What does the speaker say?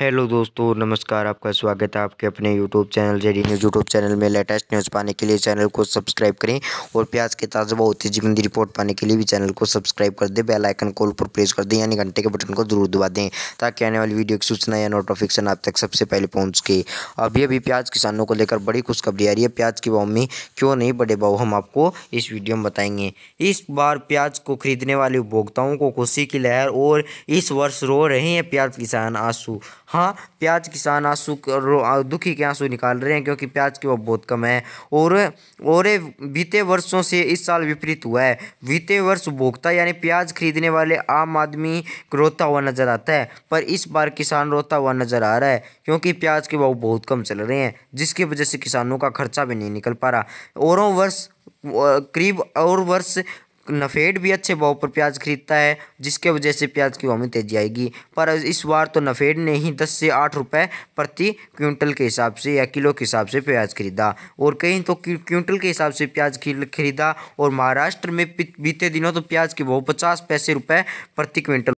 hello दोस्तों नमस्कार आपका स्वागत है आपके अपने YouTube channel JD news YouTube channel में लेटेस्ट न्यूज़ पाने के लिए चैनल को सब्सक्राइब करें और प्याज के ताज़ा ही उत्तेजमंदी रिपोर्ट पाने के लिए भी चैनल को सब्सक्राइब कर दें बेल आइकन कॉल पर प्रेस कर दें यानी घंटे के बटन को जरूर दबा दें ताकि आने वाली वीडियो की सूचना या नोटिफिकेशन आप तक सबसे पहले पहुँच सके अभी अभी प्याज किसानों को लेकर बड़ी खुशखबरी आ रही है प्याज के भाव में क्यों नहीं बड़े भाव हम आपको इस वीडियो में बताएंगे इस बार प्याज को खरीदने वाले उपभोक्ताओं को खुशी की लहर और इस वर्ष रो रहे हैं प्याज किसान आंसू हाँ प्याज किसान आंसू दुखी के आंसू निकाल रहे हैं क्योंकि प्याज की वह बहुत कम है और और बीते वर्षों से इस साल विपरीत हुआ है बीते वर्ष उपभोक्ता यानी प्याज खरीदने वाले आम आदमी रोता हुआ नजर आता है पर इस बार किसान रोता हुआ नजर आ रहा है क्योंकि प्याज के भाव बहुत कम चल रहे हैं जिसकी वजह से किसानों का खर्चा भी नहीं निकल पा रहा औरों वर्ष करीब और वर्ष नफेड भी अच्छे भाव पर प्याज खरीदता है जिसके वजह से प्याज की भाव में तेजी आएगी पर इस बार तो नफेड ने ही दस से आठ रुपए प्रति क्विंटल के हिसाब से या किलो के हिसाब से प्याज खरीदा और कहीं तो क्विंटल के हिसाब से प्याज खरीदा और महाराष्ट्र में बीते दिनों तो प्याज के भाव पचास पैसे रुपये प्रति क्विंटल